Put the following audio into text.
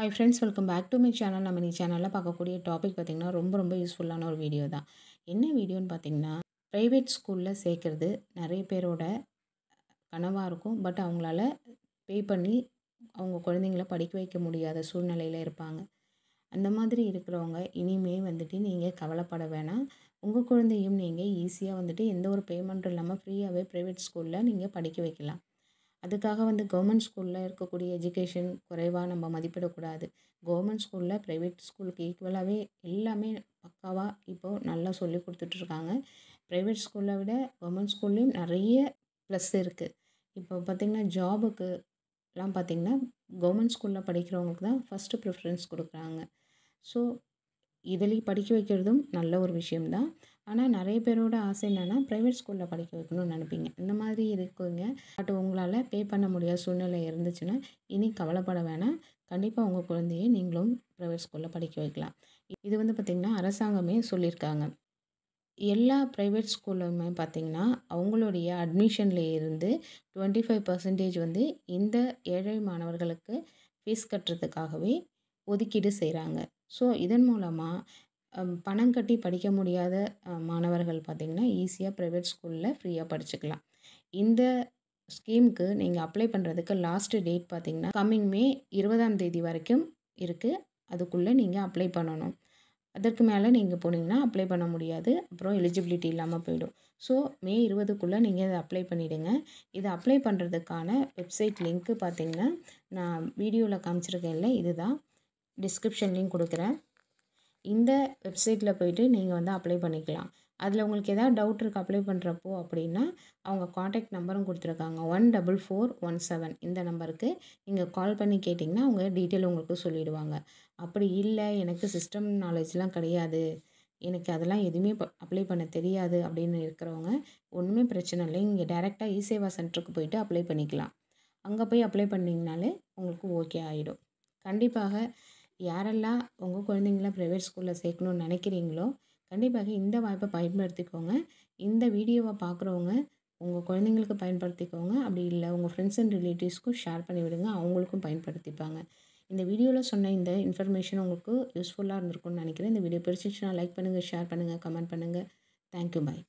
hi friends welcome back to my channel நம்ம நீ சேனலில் பார்க்கக்கூடிய டாபிக் பார்த்திங்கன்னா ரொம்ப ரொம்ப யூஸ்ஃபுல்லான ஒரு வீடியோ தான் என்ன வீடியோன்னு பார்த்தீங்கன்னா ப்ரைவேட் ஸ்கூலில் சேர்க்குறது நிறைய பேரோட கனவாக இருக்கும் பட் அவங்களால பே பண்ணி அவங்க குழந்தைங்கள படிக்க வைக்க முடியாத சூழ்நிலையில் இருப்பாங்க அந்த மாதிரி இருக்கிறவங்க இனிமே வந்துட்டு நீங்கள் கவலைப்பட வேணாம் உங்கள் குழந்தையும் நீங்கள் ஈஸியாக வந்துட்டு எந்த ஒரு பேமெண்ட்டும் இல்லாமல் ஃப்ரீயாகவே ப்ரைவேட் ஸ்கூலில் நீங்கள் படிக்க வைக்கலாம் அதுக்காக வந்து கவர்மெண்ட் ஸ்கூலில் இருக்கக்கூடிய எஜுகேஷன் குறைவாக நம்ம மதிப்பிடக்கூடாது கவர்மெண்ட் ஸ்கூலில் ப்ரைவேட் ஸ்கூலுக்கு ஈக்குவலாகவே எல்லாமே பக்காவாக இப்போது நல்லா சொல்லி கொடுத்துட்ருக்காங்க ப்ரைவேட் ஸ்கூலை விட கவர்மெண்ட் ஸ்கூல்லேயும் நிறைய ப்ளஸ் இருக்குது இப்போ பார்த்திங்கன்னா ஜாபுக்கு எல்லாம் பார்த்திங்கன்னா கவர்மெண்ட் ஸ்கூலில் படிக்கிறவங்களுக்கு தான் ஃபஸ்ட்டு ப்ரிஃபரன்ஸ் கொடுக்குறாங்க ஸோ இதுலேயும் படிக்க வைக்கிறதும் நல்ல ஒரு விஷயம்தான் ஆனால் நிறைய பேரோட ஆசை என்னென்னா ப்ரைவேட் ஸ்கூலில் படிக்க வைக்கணும்னு நினைப்பீங்க இந்த மாதிரி இருக்குங்க பட் உங்களால் பே பண்ண முடியாத சூழ்நிலை இருந்துச்சுன்னா இனி கவலைப்பட வேணாம் கண்டிப்பாக உங்கள் குழந்தையை நீங்களும் ப்ரைவேட் ஸ்கூலில் படிக்க வைக்கலாம் இது வந்து பார்த்திங்கன்னா அரசாங்கமே சொல்லியிருக்காங்க எல்லா ப்ரைவேட் ஸ்கூலுமே பார்த்திங்கன்னா அவங்களுடைய அட்மிஷனில் இருந்து டுவெண்ட்டி ஃபைவ் பர்சன்டேஜ் வந்து இந்த ஏழை மாணவர்களுக்கு ஃபீஸ் கட்டுறதுக்காகவே ஒதுக்கீடு செய்கிறாங்க ஸோ இதன் மூலமாக பணம் கட்டி படிக்க முடியாத மாணவர்கள் பார்த்திங்கன்னா ஈஸியாக ப்ரைவேட் ஸ்கூலில் ஃப்ரீயாக படிச்சுக்கலாம் இந்த ஸ்கீமுக்கு நீங்கள் அப்ளை பண்ணுறதுக்கு லாஸ்ட்டு டேட் பார்த்திங்கன்னா கம்மிங் மே இருபதாம் தேதி வரைக்கும் இருக்குது அதுக்குள்ளே நீங்கள் அப்ளை பண்ணணும் அதற்கு மேலே நீங்கள் போனீங்கன்னா அப்ளை பண்ண முடியாது அப்புறம் எலிஜிபிலிட்டி இல்லாமல் போயிடும் ஸோ மே இருபதுக்குள்ளே நீங்கள் இதை அப்ளை பண்ணிவிடுங்க இதை அப்ளை பண்ணுறதுக்கான வெப்சைட் லிங்க்கு பார்த்திங்கன்னா நான் வீடியோவில் காமிச்சிருக்கேன் இது இதுதான் டிஸ்கிரிப்ஷன்லேயும் கொடுக்குறேன் இந்த வெப்சைட்டில் போயிட்டு நீங்கள் வந்து அப்ளை பண்ணிக்கலாம் அதில் உங்களுக்கு எதாவது டவுட் இருக்குது அப்ளை பண்ணுறப்போ அப்படின்னா அவங்க காண்டாக்ட் நம்பரும் கொடுத்துருக்காங்க one double four one seven இந்த நம்பருக்கு நீங்கள் கால் பண்ணி கேட்டிங்கன்னா அவங்க டீட்டெயில் உங்களுக்கு சொல்லிவிடுவாங்க அப்படி இல்லை எனக்கு சிஸ்டம் நாலேஜ்லாம் கிடையாது எனக்கு அதெல்லாம் எதுவுமே அப்ளை பண்ண தெரியாது அப்படின்னு இருக்கிறவங்க ஒன்றுமே பிரச்சனை இல்லை இங்கே டேரெக்டாக இ சேவா சென்டருக்கு போயிட்டு அப்ளை பண்ணிக்கலாம் அங்கே போய் அப்ளை பண்ணிங்கனாலே உங்களுக்கு ஓகே ஆகிடும் கண்டிப்பாக யாரெல்லாம் உங்கள் குழந்தைங்களாம் ப்ரைவேட் ஸ்கூலில் சேர்க்கணுன்னு நினைக்கிறீங்களோ கண்டிப்பாக இந்த வாய்ப்பை பயன்படுத்திக்கோங்க இந்த வீடியோவை பார்க்குறவங்க உங்கள் குழந்தைங்களுக்கு பயன்படுத்திக்கோங்க அப்படி இல்லை உங்கள் ஃப்ரெண்ட்ஸ் அண்ட் ரிலேட்டிவ்ஸ்க்கும் ஷேர் பண்ணி விடுங்க அவங்களுக்கும் பயன்படுத்திப்பாங்க இந்த வீடியோவில் சொன்ன இந்த இன்ஃபர்மேஷன் உங்களுக்கு யூஸ்ஃபுல்லாக இருந்திருக்கும்னு நினைக்கிறேன் இந்த வீடியோ பிடிச்சிச்சுன்னா லைக் பண்ணுங்கள் ஷேர் பண்ணுங்கள் கமெண்ட் பண்ணுங்கள் தேங்க்யூ பாய்